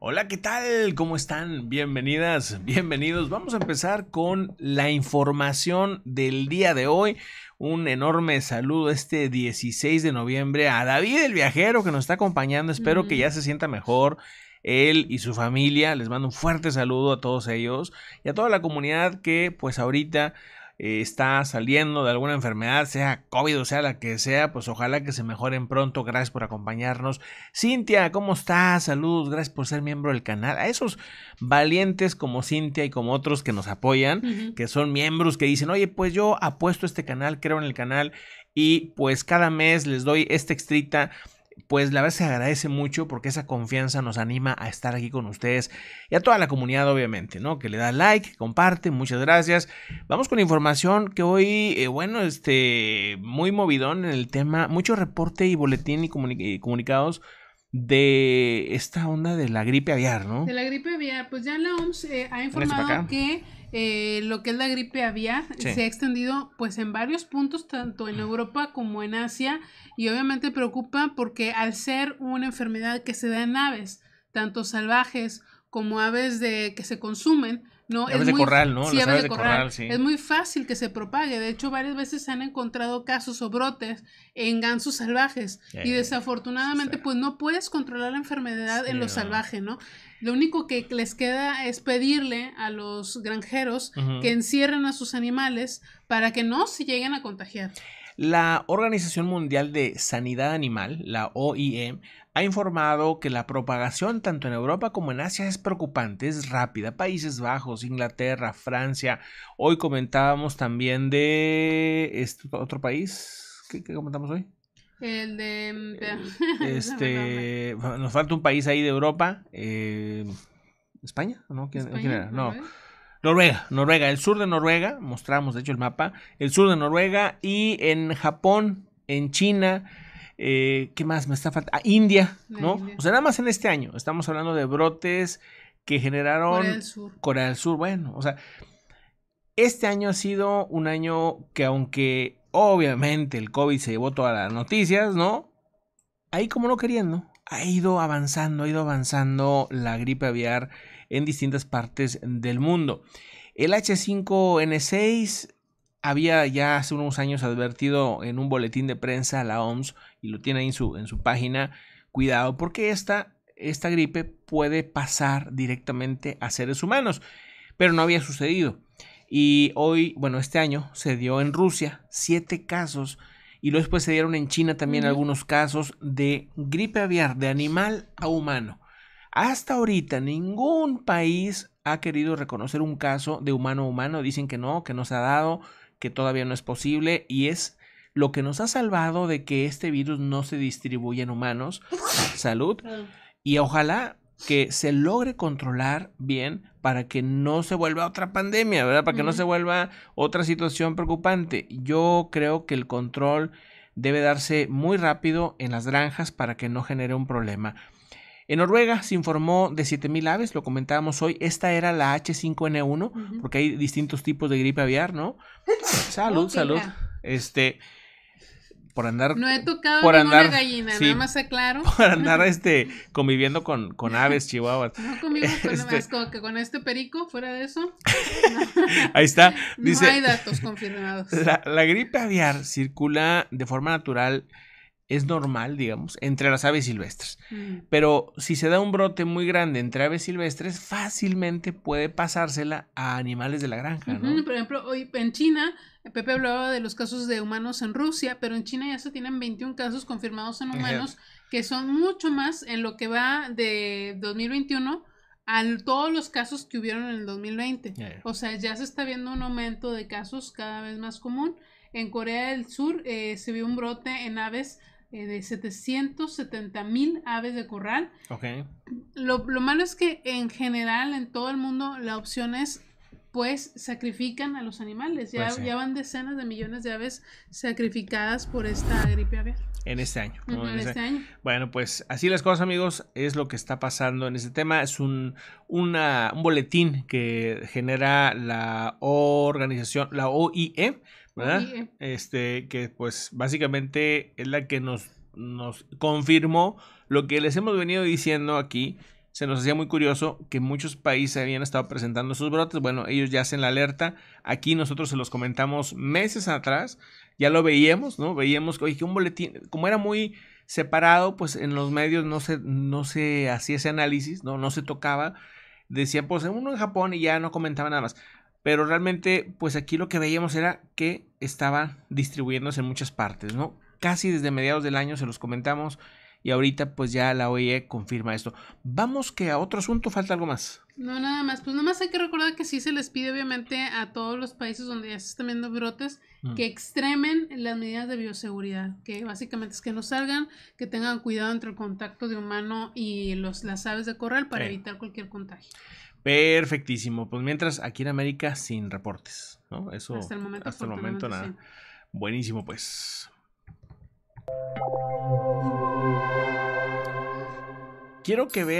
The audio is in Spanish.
Hola, ¿qué tal? ¿Cómo están? Bienvenidas, bienvenidos. Vamos a empezar con la información del día de hoy. Un enorme saludo este 16 de noviembre a David el viajero que nos está acompañando. Espero que ya se sienta mejor él y su familia. Les mando un fuerte saludo a todos ellos y a toda la comunidad que pues ahorita eh, está saliendo de alguna enfermedad, sea COVID o sea la que sea, pues ojalá que se mejoren pronto. Gracias por acompañarnos. Cintia, ¿cómo estás? Saludos, gracias por ser miembro del canal. A esos valientes como Cintia y como otros que nos apoyan, que son miembros que dicen, oye, pues yo apuesto este canal, creo en el canal y pues cada mes les doy esta extrita pues la verdad se agradece mucho porque esa confianza nos anima a estar aquí con ustedes y a toda la comunidad, obviamente, ¿no? Que le da like, comparte, muchas gracias. Vamos con información que hoy, eh, bueno, este, muy movidón en el tema, mucho reporte y boletín y comunicados de esta onda de la gripe aviar, ¿no? De la gripe aviar, pues ya la OMS eh, ha informado que eh, lo que es la gripe aviar se ha extendido pues en varios puntos, tanto en Europa como en Asia, y obviamente preocupa porque al ser una enfermedad que se da en aves, tanto salvajes como aves de que se consumen, ¿no? de muy, corral, ¿no? Sí, Es muy fácil que se propague. De hecho, varias veces se han encontrado casos o brotes en gansos salvajes. y desafortunadamente, pues no puedes controlar la enfermedad en lo salvaje, ¿no? Lo único que les queda es pedirle a los granjeros que encierren a sus animales para que no se lleguen a contagiar. La Organización Mundial de Sanidad Animal, la OIM, e, ha informado que la propagación tanto en Europa como en Asia es preocupante, es rápida. Países Bajos, Inglaterra, Francia. Hoy comentábamos también de este otro país. ¿Qué, comentamos hoy? El de... Eh, este, nos falta un país ahí de Europa. Eh, España, no era? No. Noruega, Noruega, el sur de Noruega, mostramos de hecho el mapa, el sur de Noruega y en Japón, en China, eh, ¿Qué más me está faltando? Ah, India, ¿no? O sea, nada más en este año. Estamos hablando de brotes que generaron Corea del Sur. Corea del Sur, bueno, o sea, este año ha sido un año que aunque obviamente el COVID se llevó todas las noticias, ¿no? Ahí como no queriendo, ha ido avanzando, ha ido avanzando la gripe aviar en distintas partes del mundo. El H5N6 había ya hace unos años advertido en un boletín de prensa la OMS y lo tiene ahí en su, en su página, cuidado, porque esta, esta gripe puede pasar directamente a seres humanos, pero no había sucedido. Y hoy, bueno, este año se dio en Rusia siete casos y luego después se dieron en China también algunos casos de gripe aviar de animal a humano. Hasta ahorita ningún país ha querido reconocer un caso de humano a humano. Dicen que no, que no se ha dado, que todavía no es posible y es lo que nos ha salvado de que este virus no se distribuya en humanos. Salud. Y ojalá que se logre controlar bien para que no se vuelva otra pandemia, ¿verdad? Para que no se vuelva otra situación preocupante. Yo creo que el control debe darse muy rápido en las granjas para que no genere un problema. En Noruega se informó de 7.000 aves, lo comentábamos hoy. Esta era la H5N1, porque hay distintos tipos de gripe aviar, ¿no? salud, salud. Este, por andar... No he tocado por andar, gallina, nada más aclaro. Por andar, este, conviviendo con, aves chihuahuas. No convivo con este aves, con este perico, fuera de eso. Ahí está. no hay datos confirmados. La, la gripe aviar circula de forma natural es normal, digamos, entre las aves silvestres. Mm. Pero si se da un brote muy grande entre aves silvestres, fácilmente puede pasársela a animales de la granja. ¿no? Por ejemplo, hoy en China, Pepe hablaba de los casos de humanos en Rusia, pero en China ya se tienen 21 casos confirmados en humanos, que son mucho más en lo que va de 2021 a todos los casos que hubieron en el 2020. O sea, ya se está viendo un aumento de casos cada vez más común. En Corea del Sur eh, se vio un brote en aves eh, de 770 mil aves de corral. Lo, lo malo es que en general en todo el mundo la opción es pues sacrifican a los animales. Ya, pues ya, van decenas de millones de aves sacrificadas por esta gripe aviar. En este año. en este, año. Bueno, pues así las cosas, amigos, es lo que está pasando en este tema. Es un, una, un boletín que genera la organización, la OIE, ¿verdad? E. Este, que pues básicamente es la que nos, nos confirmó lo que les hemos venido diciendo aquí se nos hacía muy curioso que muchos países habían estado presentando sus brotes. Bueno, ellos ya hacen la alerta. Aquí nosotros se los comentamos meses atrás. Ya lo veíamos, ¿no? Veíamos que un boletín, como era muy separado, pues en los medios no se, no se hacía ese análisis, ¿no? No se tocaba. Decía, pues uno en Japón y ya no comentaba nada más. Pero realmente, pues aquí lo que veíamos era que estaba distribuyéndose en muchas partes, ¿no? Casi desde mediados del año se los comentamos y ahorita pues ya la OIE confirma esto. Vamos que a otro asunto, falta algo más. No, nada más. Pues nada más hay que recordar que sí se les pide obviamente a todos los países donde ya se están viendo brotes mm. que extremen las medidas de bioseguridad, que básicamente es que no salgan, que tengan cuidado entre el contacto de humano y los, las aves de corral para evitar cualquier contagio. Perfectísimo. Pues mientras aquí en América sin reportes, ¿no? Eso hasta el momento, hasta momento nada. Buenísimo, pues. quiero que vea.